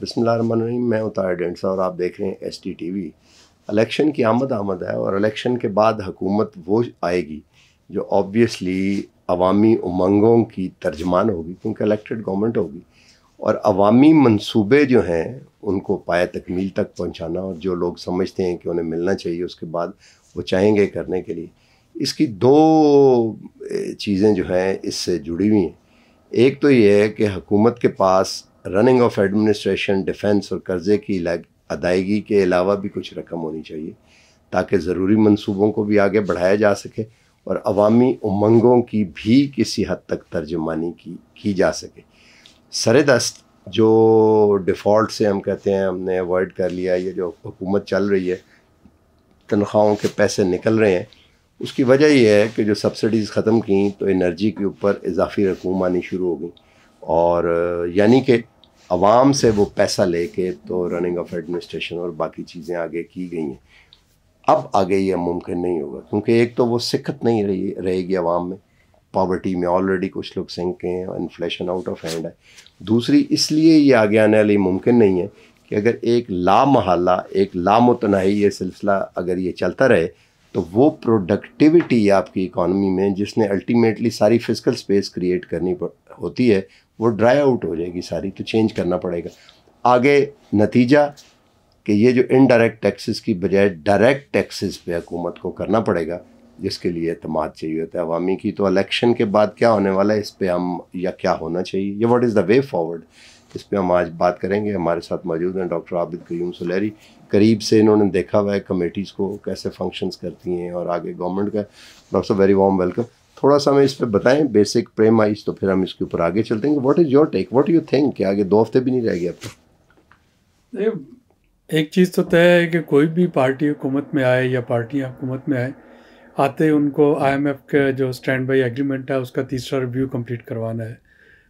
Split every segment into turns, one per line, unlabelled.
बसमीम मैं उतार डेंट्स और आप देख रहे हैं S T T V election की आमद आमद है और इलेक्शन के बाद हुकूमत वो आएगी जो ऑब्वियसली अवामी उमंगों की तर्जमान होगी क्योंकि इलेक्टेड गवर्नमेंट होगी और अवामी मंसूबे जो हैं उनको पाया तकमील तक पहुँचाना और जो लोग समझते हैं कि उन्हें मिलना चाहिए उसके बाद वो चाहेंगे करने के लिए इसकी दो चीज़ें जो हैं इससे जुड़ी हुई हैं एक तो ये है कि हुकूमत के पास रनिंग ऑफ एडमिनिस्ट्रेशन डिफेंस और कर्ज़े की अदायगी के अलावा भी कुछ रकम होनी चाहिए ताकि ज़रूरी मनसूबों को भी आगे बढ़ाया जा सके और अवामी उमंगों की भी किसी हद तक तर्जमानी की की जा सके सरदस्त जो डिफ़ॉल्ट से हम कहते हैं हमने अवॉइड कर लिया ये जो हुकूमत चल रही है तनख्वाहों के पैसे निकल रहे हैं उसकी वजह यह है कि जो सब्सिडीज़ ख़त्म की तो एनर्जी के ऊपर इजाफी रकूम आनी शुरू हो गई और यानी कि आवाम से वो पैसा लेके तो रनिंग ऑफ एडमिनिस्ट्रेशन और बाकी चीज़ें आगे की गई हैं अब आगे ये मुमकिन नहीं होगा क्योंकि एक तो वो सिकत नहीं रही रहेगी आवाम में पॉवर्टी में ऑलरेडी कुछ लोग सिंके हैं इन्फ्लेशन आउट ऑफ हैंड है दूसरी इसलिए ये आगे आने वाली मुमकिन नहीं है कि अगर एक ला महला एक लामतनाही ये सिलसिला अगर ये चलता रहे तो वो प्रोडक्टिविटी आपकी इकोनॉमी में जिसने अल्टीमेटली सारी फिजिकल स्पेस क्रिएट करनी होती है वो ड्राई आउट हो जाएगी सारी तो चेंज करना पड़ेगा आगे नतीजा कि ये जो इनडायरेक्ट टैक्सेस की बजाय डायरेक्ट टैक्सेस पे हुकूमत को करना पड़ेगा जिसके लिए अतमाद चाहिए होता है अवामी की तो इलेक्शन के बाद क्या होने वाला है इस पर हम या क्या होना चाहिए या what is the way forward इस पर हम आज बात करेंगे हमारे साथ मौजूद हैं डॉक्टर आबिद कयूम सलेरी करीब से इन्होंने देखा हुआ है कमेटीज़ को कैसे फंक्शंस करती हैं और आगे गवर्नमेंट का डॉक्टर साहब वेरी वार्म वेलकम थोड़ा सा हमें इस पर बताएं बेसिक प्रेम आइज तो फिर हम इसके ऊपर आगे चलते हैं what is your take what you think कि आगे दो हफ्ते भी नहीं रहेगी अब
तो एक चीज़ तो तय है कि कोई भी पार्टी हुकूमत में आए या पार्टियाँ हुकूमत में आए आते उनको आईएमएफ का जो स्टैंड बाई एग्रीमेंट है उसका तीसरा रिव्यू कंप्लीट करवाना है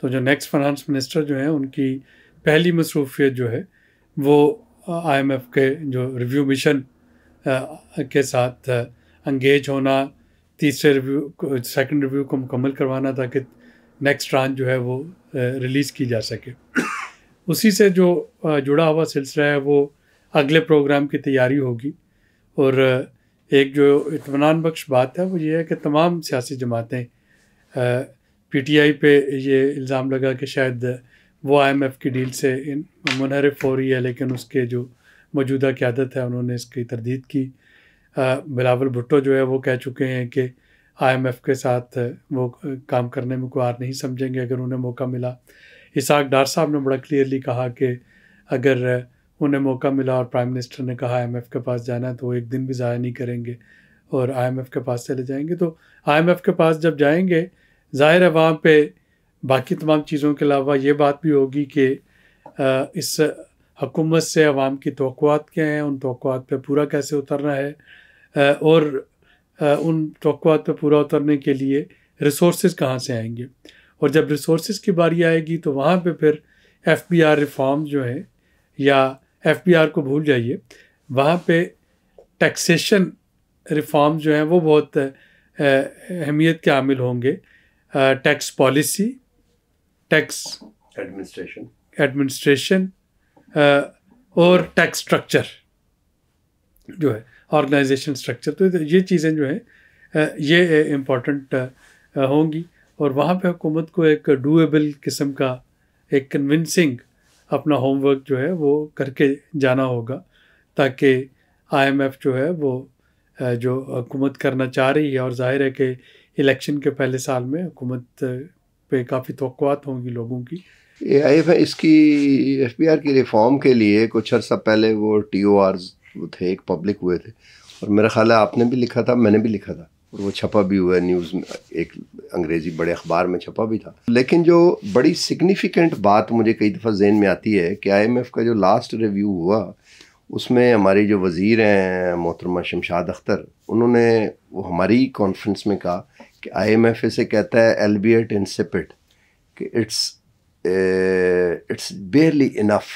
तो जो नेक्स्ट फाइनेंस मिनिस्टर जो हैं उनकी पहली मसरूफियत जो है वो आईएमएफ के जो रिव्यू मिशन के साथ अंगेज होना तीसरे रिव्यू सेकंड रिव्यू को मुकम्मल करवाना ताकि नेक्स्ट ट्रांच जो है वो रिलीज़ की जा सके उसी से जो जुड़ा हुआ सिलसिला है वो अगले प्रोग्राम की तैयारी होगी और एक जो इतमान बख्श बात है वो ये है कि तमाम सियासी जमातें पीटीआई पे ये इल्ज़ाम लगा कि शायद वो आईएमएफ की डील से इन मुनहरफ हो रही है लेकिन उसके जो मौजूदा क्यादत है उन्होंने इसकी तरदीद की बिलावल भुट्टो जो है वो कह चुके हैं कि आईएमएफ के साथ वो काम करने में कुआर नहीं समझेंगे अगर उन्हें मौका मिला इसाक डार साहब ने बड़ा क्लियरली कहा कि अगर उन्हें मौका मिला और प्राइम मिनिस्टर ने कहा एफ़ के पास जाना है तो वो एक दिन भी ज़ाया नहीं करेंगे और एफ़ के पास चले जाएंगे तो एफ़ के पास जब जाएंगे ज़ाहिर है वहाँ पर बाकी तमाम चीज़ों के अलावा ये बात भी होगी कि इस हकूमत से अवाम की तो क्या हैं उन तो पे पूरा कैसे उतरना है और उन तो पर पूरा उतरने के लिए रिसोर्स कहाँ से आएंगे और जब रिसोर्स की बारी आएगी तो वहाँ पर फिर एफ बी आर रिफॉर्म जो हैं या एफ बी आर को भूल जाइए वहाँ पर टैक्सीशन रिफॉर्म जो हैं वो बहुत अहमियत के आमिल होंगे tax policy tax administration administration और टैक्स स्ट्रक्चर जो है ऑर्गेनाइजेशन स्ट्रक्चर तो ये चीज़ें जो हैं uh, ये इम्पोर्टेंट uh, uh, होंगी और वहाँ पे हुकूमत को एक डूएबल किस्म का एक कन्विंसिंग अपना होमवर्क जो है वो करके जाना होगा ताकि आईएमएफ जो है वो जो हुकूमत करना चाह रही है और जाहिर है कि इलेक्शन के पहले साल में हुकूमत पे काफ़ी तो होंगी लोगों की
ए आई एफ इसकी एफ पी आर की रिफॉर्म के लिए कुछ अर्सा पहले वो टी ओ आर थे एक पब्लिक हुए थे और मेरा ख्याल है आपने भी लिखा था मैंने भी लिखा था और वो छपा भी हुआ है न्यूज़ में एक अंग्रेज़ी बड़े अखबार में छपा भी था लेकिन जो बड़ी सिग्निफिकेंट बात मुझे कई दफ़ा जहन में आती है कि आई एम एफ़ का जो लास्ट रिव्यू हुआ उसमें हमारी जो वज़ीर हैं मोहतरमा शमशाद अख्तर उन्होंने वो हमारी कॉन्फ्रेंस में कहा कि आई एम एफ ए से कहता है एलबियट इंसिपिट कि it's it's barely enough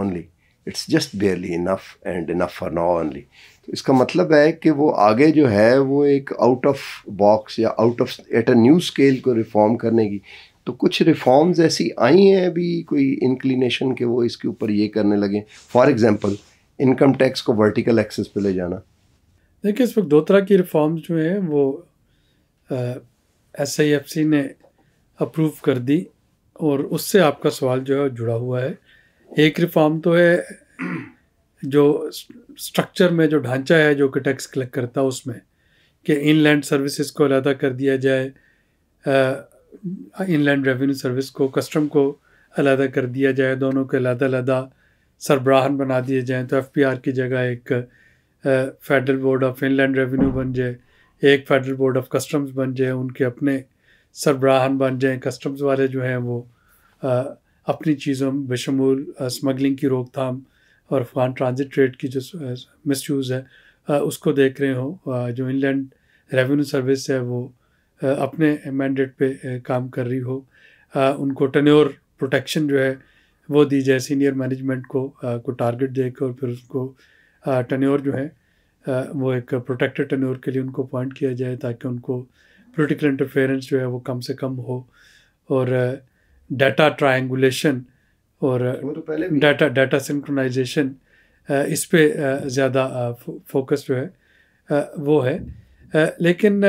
only it's just barely enough and enough for now only तो इसका मतलब है कि वो आगे जो है वो एक आउट ऑफ बॉक्स या out of at a new scale को रिफॉर्म करने की तो कुछ रिफॉर्म्स ऐसी आई हैं अभी कोई इंक्लिनेशन के वो इसके ऊपर ये करने लगे फॉर एग्ज़ाम्पल इनकम टैक्स को वर्टिकल एक्सेस पे ले जाना
देखिए इस वक्त दो तरह की रिफॉर्म जो हैं वो एस आई एफ सी ने अप्रूव कर दी और उससे आपका सवाल जो है जुड़ा हुआ है एक रिफॉर्म तो है जो स्ट्रक्चर में जो ढांचा है जो कि टैक्स कलेक्ट करता है उसमें कि इनलैंड सर्विसेज को अलहदा कर दिया जाए इनलैंड रेवेन्यू सर्विस को कस्टम को अलहदा कर दिया जाए दोनों के अलहदा अलहदा सरबराहन बना दिए जाएँ तो आर की जगह एक federal board of inland revenue बन जाए एक फेडरल बोर्ड ऑफ कस्टम्स बन जाए उनके अपने सरबराहन बन जाएँ कस्टम्स वाले जो हैं वो आ, अपनी चीज़ों बशमूल स्मगलिंग की रोकथाम और अफगान ट्रांजिट ट्रेड की जो मिस यूज़ है आ, उसको देख रहे हो जो इनलैंड रेवेन्यू सर्विस है वो आ, अपने मैंडेट पे काम कर रही हो उनको टनोर प्रोटेक्शन जो है वो दी जाए सीनियर मैनेजमेंट को आ, को टारगेट देकर और फिर उसको टनोर जो है आ, वो एक प्रोटेक्टेड टनोर के लिए उनको अपॉइंट किया जाए ताकि उनको पोलिटिकल इंटरफेरेंस जो है वो कम से कम हो और डाटा ट्राइंगुलेशन और डाटा डाटा सिंक्रोनाइजेशन इस पे ज़्यादा फोकस जो है वो है लेकिन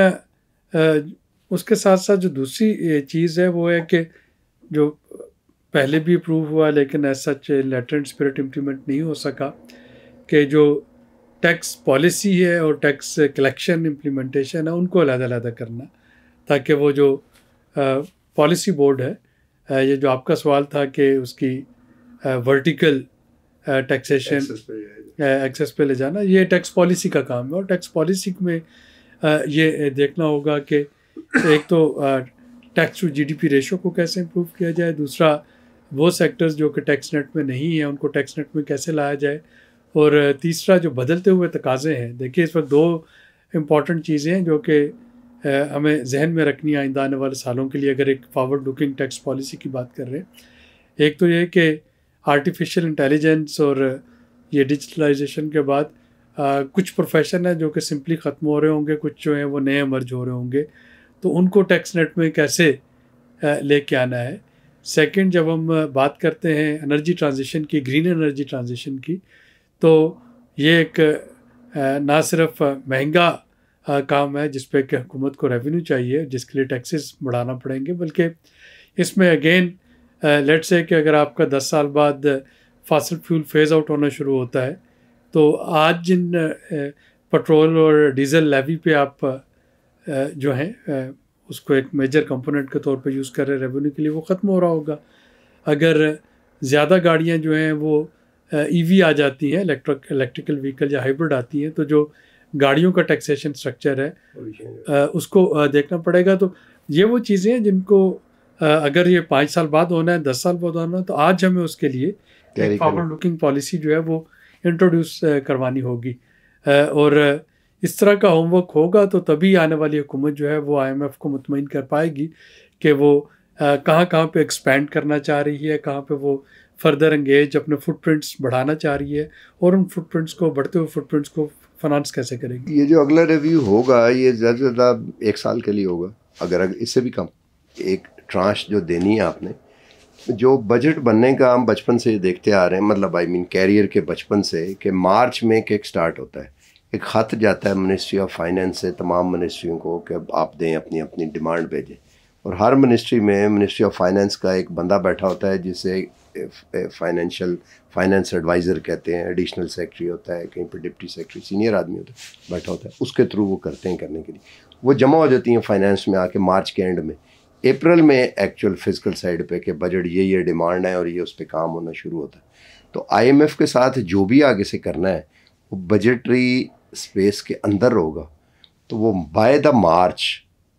उसके साथ साथ जो दूसरी चीज़ है वो है कि जो पहले भी अप्रूव हुआ लेकिन as such letter spirit implement नहीं हो सका कि जो टैक्स पॉलिसी है और टैक्स कलेक्शन इम्प्लीमेंटेशन है उनको अलग अलग करना ताकि वो जो पॉलिसी बोर्ड है ये जो आपका सवाल था कि उसकी वर्टिकल टैक्सेशन एक्सेस पे ले जाना ये टैक्स पॉलिसी का काम है और टैक्स पॉलिसी में ये देखना होगा कि एक तो टैक्स टू जीडीपी रेशो को कैसे इम्प्रूव किया जाए दूसरा वो सेक्टर्स जो कि टैक्स नेट में नहीं है उनको टैक्स नेट में कैसे लाया जाए और तीसरा जो बदलते हुए तकाजे हैं देखिए इस वक्त दो इम्पॉर्टेंट चीज़ें हैं जो कि हमें जहन में रखनी आइंदा आने वाले सालों के लिए अगर एक फॉरवर्ड लुकिंग टैक्स पॉलिसी की बात कर रहे हैं एक तो ये कि आर्टिफिशियल इंटेलिजेंस और ये डिजिटलाइजेशन के बाद आ, कुछ प्रोफेशन है जो कि सिंपली ख़त्म हो रहे होंगे कुछ जो हैं वो नए मर्ज हो रहे होंगे तो उनको टैक्स नेट में कैसे लेके आना है सेकंड जब हम बात करते हैं एनर्जी ट्रांजिशन की ग्रीन एनर्जी ट्रांजिशन की तो ये एक ना सिर्फ महंगा काम है जिस पर कि हुकूमत को रेवेन्यू चाहिए जिसके लिए टैक्सेस बढ़ाना पड़ेंगे बल्कि इसमें अगेन लेट से कि अगर आपका दस साल बाद फासिल फ्यूल फेज़ आउट होना शुरू होता है तो आज जिन पेट्रोल और डीज़ल लेवी पे आप जो हैं उसको एक मेजर कंपोनेंट के तौर पर यूज़ कर रहे हैं रेवेन्यू के लिए वो ख़त्म हो रहा होगा अगर ज़्यादा गाड़ियाँ जो हैं वो ईवी e आ जाती हैं इलेक्ट्रिक इलेक्ट्रिकल व्हीकल या हाइब्रिड आती हैं तो जो गाड़ियों का टैक्सेशन स्ट्रक्चर है उसको देखना पड़ेगा तो ये वो चीज़ें हैं जिनको अगर ये पाँच साल बाद होना है दस साल बाद होना है तो आज हमें उसके
लिए फॉरवर्ड
लुकिंग पॉलिसी जो है वो इंट्रोड्यूस करवानी होगी और इस तरह का होमवर्क होगा तो तभी आने वाली हुकूमत जो है वो आईएमएफ को मुतमिन कर पाएगी कि वो कहाँ कहाँ पे एक्सपेंड करना चाह रही है कहाँ पे वो फर्दर एंगेज अपने फुटप्रिंट्स बढ़ाना चाह रही है और उन फुटप्रिंट्स को बढ़ते हुए फुटप्रिंट्स को फाइनेंस कैसे करेगी
ये जो अगला रिव्यू होगा ये ज़्यादा से ज़्यादा एक साल के लिए होगा अगर इससे भी कम एक ट्रांश जो देनी है आपने जो बजट बनने का हम बचपन से देखते आ रहे हैं मतलब आई मीन कैरियर के बचपन से कि मार्च में केक स्टार्ट होता है एक ख़त जाता है मिनिस्ट्री ऑफ फाइनेंस से तमाम मिनिस्ट्रियों को कि आप दें अपनी अपनी डिमांड भेजें और हर मिनिस्ट्री में मिनिस्ट्री ऑफ फाइनेंस का एक बंदा बैठा होता है जिसे फाइनेंशियल फाइनेंस एडवाइज़र कहते हैं एडिशनल सेक्रेटरी होता है कहीं पर डिप्टी सेक्रेटरी सीनियर आदमी होता है बैठा होता है उसके थ्रू वो करते हैं करने के लिए वो जमा हो जाती हैं फाइनेंस में आके मार्च के एंड में अप्रैल में एक्चुअल फिजिकल साइड पे कि बजट ये ये डिमांड है और ये उस पर काम होना शुरू होता है तो आईएमएफ के साथ जो भी आगे से करना है वो बजटरी स्पेस के अंदर होगा तो वो बाय द मार्च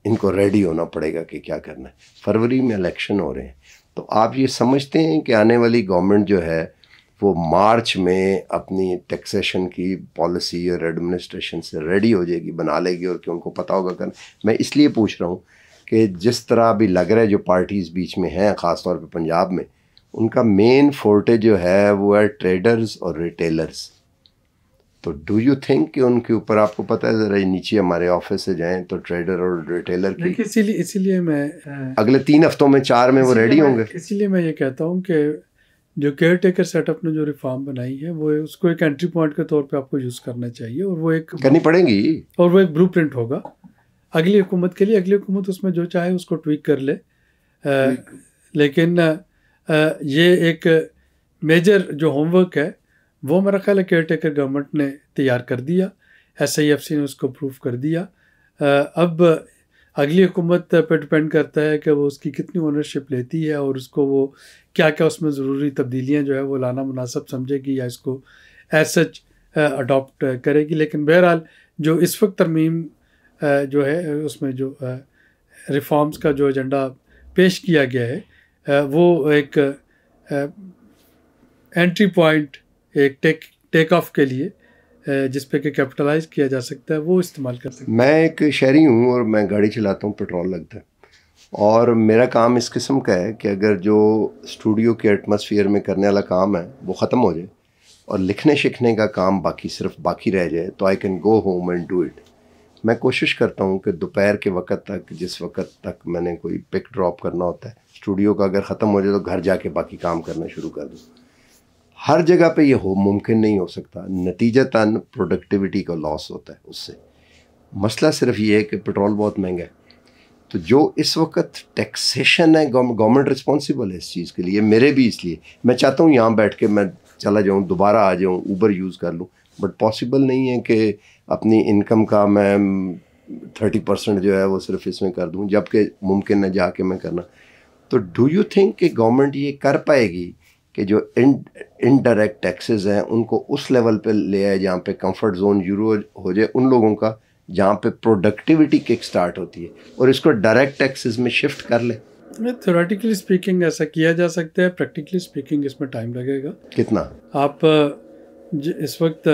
इनको रेडी होना पड़ेगा कि क्या करना है फरवरी में इलेक्शन हो रहे हैं तो आप ये समझते हैं कि आने वाली गवर्नमेंट जो है वो मार्च में अपनी टैक्सेशन की पॉलिसी और एडमिनिस्ट्रेशन से रेडी हो जाएगी बना लेगी और क्यों उनको पता होगा कर मैं इसलिए पूछ रहा हूँ कि जिस तरह अभी लग रहा है जो पार्टीज़ बीच में हैं ख़ासतौर पर पंजाब में उनका मेन फोर्टे जो है वो है ट्रेडर्स और रिटेलर्स तो डू यू थिंक कि उनके ऊपर आपको पता है ज़रा नीचे हमारे ऑफिस से जाए तो ट्रेडर और रिटेलर की
इसीलिए इसीलिए मैं अगले तीन हफ्तों
में चार में वो रेडी होंगे
इसीलिए मैं ये कहता हूँ कि जो केयर टेकर सेटअप ने जो रिफॉर्म बनाई है वो उसको एक एंट्री पॉइंट के तौर पे आपको यूज़ करना चाहिए और वो एक करनी पड़ेगी और वो एक ब्लू होगा अगली हुकूमत के लिए अगली हुकूमत उसमें जो चाहे उसको ट्वीक कर ले आ, लेकिन आ, ये एक मेजर जो होमवर्क है वो मेरा ख्याल है केयर टेकर गवर्नमेंट ने तैयार कर दिया एस आई एफ सी ने उसको अप्रूव कर दिया अब अगली हुकूमत पर डिपेंड करता है कि वो उसकी कितनी ओनरशिप लेती है और उसको वो क्या क्या उसमें ज़रूरी तब्दीलियाँ जो है वो लाना मुनासब समझेगी या इसको एज सच अडोप्ट करेगी लेकिन बहरहाल जो इस वक्त तरमीम जो है उसमें जो रिफॉर्म्स का जो एजेंडा पेश किया गया है वो एक एंट्री पॉइंट एक टेक टेक ऑफ के लिए जिस पे कि कैपिटलाइज किया जा सकता है वो इस्तेमाल कर सकते
हैं मैं एक शहरी हूँ और मैं गाड़ी चलाता हूँ पेट्रोल लगता है और मेरा काम इस किस्म का है कि अगर जो स्टूडियो के एटमोसफियर में करने वाला काम है वो ख़त्म हो जाए और लिखने शिखने का काम बाकी सिर्फ बाकी रह जाए तो I can go home and do it मैं कोशिश करता हूँ कि दोपहर के वक्त तक जिस वक्त तक मैंने कोई पिक ड्रॉप करना होता है स्टूडियो का अगर ख़त्म हो जाए तो घर जाके बाकी काम करना शुरू कर दूँ हर जगह पे ये हो मुमकिन नहीं हो सकता नतीजतन प्रोडक्टिविटी का लॉस होता है उससे मसला सिर्फ ये है कि पेट्रोल बहुत महंगा है तो जो इस वक्त टैक्सेशन है गवर्नमेंट रिस्पॉन्सिबल है इस चीज़ के लिए मेरे भी इसलिए मैं चाहता हूँ यहाँ बैठ के मैं चला जाऊँ दोबारा आ जाऊँ ऊबर यूज़ कर लूँ बट पॉसिबल नहीं है कि अपनी इनकम का मैं थर्टी परसेंट जो है वो सिर्फ इसमें कर दूँ जबकि मुमकिन है जाके मैं करना तो डू यू थिंक कि गवर्नमेंट ये कर पाएगी कि जो इन इनडायरेक्ट टैक्सेस हैं उनको उस लेवल पे ले आए जहाँ पे कंफर्ट जोन यूरो हो जाए उन लोगों का जहाँ पे प्रोडक्टिविटी किक स्टार्ट होती है और इसको डायरेक्ट टैक्सेस में शिफ्ट कर ले
थोरेटिकली स्पीकिंग ऐसा किया जा सकता है प्रैक्टिकली स्पीकिंग इसमें टाइम लगेगा कितना आप इस वक्त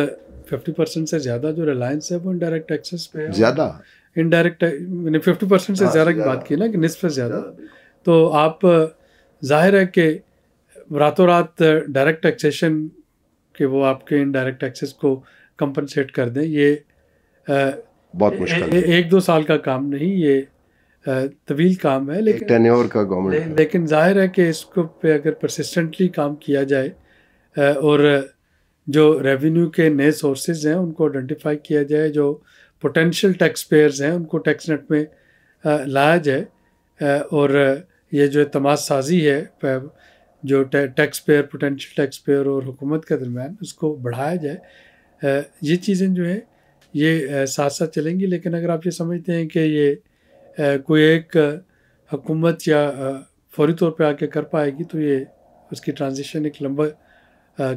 फिफ्टी परसेंट से ज़्यादा जो रिलायंस है वो इनडायरेक्ट टैक्सेस पे ज़्यादा इनडायरेक्ट मैंने फिफ्टी परसेंट से हाँ, ज़्यादा की बात की ना कि निस्फ से ज़्यादा तो आप जाहिर है कि रातों रात डायरेक्ट टैक्सेशन के वो आपके इन डायरेक्ट टैक्सेस को कंपनसेट कर दें ये आ,
बहुत मुश्किल है
एक दो साल का काम नहीं ये तवील काम है लेकिन
का गवर्नमेंट ले,
लेकिन जाहिर है कि इसको पे अगर परसिस्टेंटली काम किया जाए और जो रेवेन्यू के नए सोर्सेज हैं उनको आइडेंटिफाई किया जाए जो पोटेंशियल टैक्स पेयर्स हैं उनको टैक्स नेट में लाया जाए और ये जो तमाश साजी है जो taxpayer potential taxpayer और हुकूमत के दरमियान उसको बढ़ाया जाए ये चीज़ें जो है ये साथ साथ चलेंगी लेकिन अगर आप ये समझते हैं कि ये कोई एक हुकूमत या फौरी तौर पर आके कर पाएगी तो ये उसकी ट्रांजिशन एक लंबा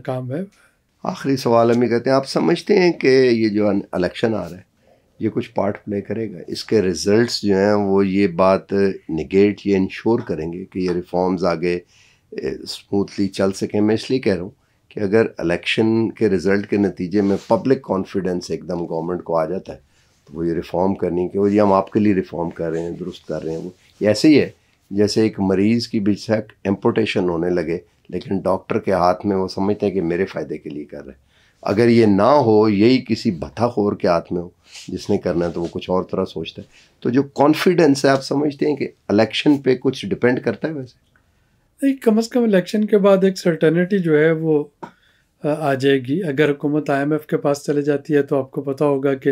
काम है
आखिरी सवाल हम ये कहते हैं आप समझते हैं कि ये जो इलेक्शन आ रहा है ये कुछ पार्ट प्ले करेगा इसके रिजल्ट्स जो हैं वो ये बात निगेट ये इंश्योर करेंगे कि ये रिफॉर्म्स आगे स्मूथली चल सकें मैं इसलिए कह रहा हूँ कि अगर इलेक्शन के रिज़ल्ट के नतीजे में पब्लिक कॉन्फिडेंस एकदम गवर्नमेंट को आ जाता है तो वो ये रिफ़ॉर्म करनी के वो ये हम आपके लिए रिफ़ॉर्म कर रहे हैं दुरुस्त कर रहे हैं वो ऐसे ही है जैसे एक मरीज़ की बेचक एम्पोटेशन होने लगे लेकिन डॉक्टर के हाथ में वो समझते हैं कि मेरे फ़ायदे के लिए कर रहे हैं अगर ये ना हो यही किसी भथाखोर के हाथ में हो जिसने करना है तो वो कुछ और तरह सोचता है तो जो कॉन्फिडेंस है आप समझते हैं कि इलेक्शन पे कुछ डिपेंड करता है वैसे
नहीं कम अज़ कम इलेक्शन के बाद एक सर्टनिटी जो है वो आ जाएगी अगर हुकूमत आईएमएफ के पास चले जाती है तो आपको पता होगा कि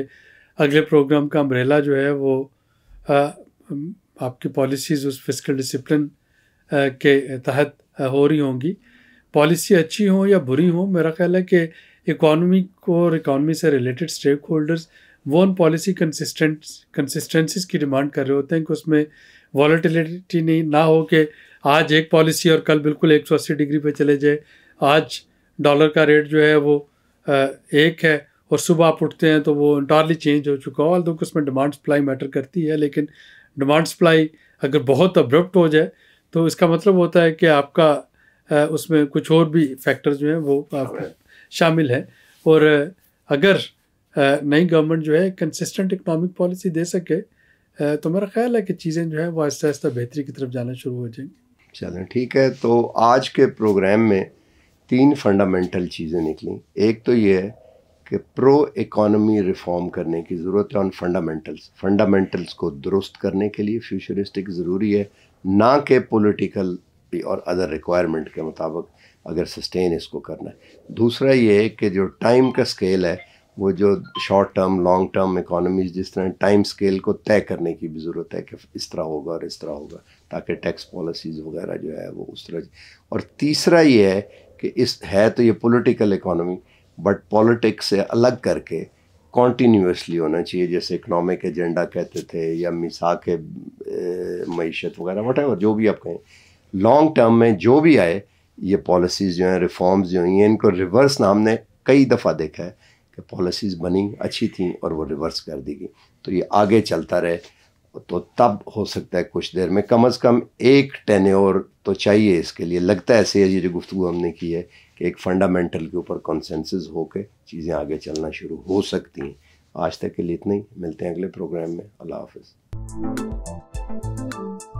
अगले प्रोग्राम का अम्ब्रेला जो है वो आपकी पॉलिसीज़ उस फिजिकल डिसिप्लिन के तहत हो रही होंगी पॉलिसी अच्छी हो या बुरी हो मेरा ख्याल है कि इकॉनमी को और इकॉनमी से रिलेटेड स्टेक होल्डर्स वो उन पॉलिसी कंसिस्टेंट कंसिस्टेंसीज की डिमांड कर रहे होते हैं कि उसमें वॉलीटिलिटी नहीं ना हो के आज एक पॉलिसी और कल बिल्कुल एक सौ अस्सी डिग्री पे चले जाए आज डॉलर का रेट जो है वो एक है और सुबह आप उठते हैं तो वो इंटारली चेंज हो चुका हो दो उसमें डिमांड सप्लाई मैटर करती है लेकिन डिमांड सप्लाई अगर बहुत अब्रप्ट हो जाए तो इसका मतलब होता है कि आपका उसमें कुछ और भी फैक्टर जो हैं वो आप शामिल हैं और अगर नई गवर्नमेंट जो है कंसिस्टेंट इकनॉमिक पॉलिसी दे सके तो मेरा ख्याल है कि चीज़ें जो है वो आहिस्ता आहिस्ता बेहतरी की तरफ जाना शुरू हो जाएंगी
चलें ठीक है तो आज के प्रोग्राम में तीन फंडामेंटल चीज़ें निकली एक तो ये है कि प्रो इकोनॉमी रिफॉर्म करने की ज़रूरत है ऑन फंडामेंटल्स फंडामेंटल्स को दुरुस्त करने के लिए फ्यूचरिस्टिक ज़रूरी है ना कि पॉलिटिकल और अदर रिक्वायरमेंट के मुताबिक अगर सस्टेन इसको करना है दूसरा ये है कि जो टाइम का स्केल है वो जो short term long term economies जिस तरह टाइम स्केल को तय करने की भी ज़रूरत है कि इस तरह होगा और इस तरह होगा ताकि टैक्स पॉलिसीज़ वगैरह जो है वो उस तरह और तीसरा ये है कि इस है तो ये पॉलिटिकल इकोनॉमी बट पॉलिटिक्स से अलग करके कॉन्टीन्यूसली होना चाहिए जैसे इकनॉमिक एजेंडा कहते थे या मिसा के मीशत वगैरह वट जो भी आप कहें लॉन्ग टर्म में जो भी आए ये पॉलिसीज़ जो हैं रिफॉर्म्स जो हैं इनको रिवर्स ना हमने कई दफ़ा देखा है पॉलिसीज़ बनी अच्छी थी और वो रिवर्स कर दी गई तो ये आगे चलता रहे तो तब हो सकता है कुछ देर में कम अज़ कम एक और तो चाहिए इसके लिए लगता है ऐसे ये जो गुफ्तु हमने की है कि एक फंडामेंटल के ऊपर कॉन्सेंसिस होकर चीज़ें आगे चलना शुरू हो सकती हैं आज तक के लिए इतना ही मिलते हैं अगले प्रोग्राम में अल्लाह हाफ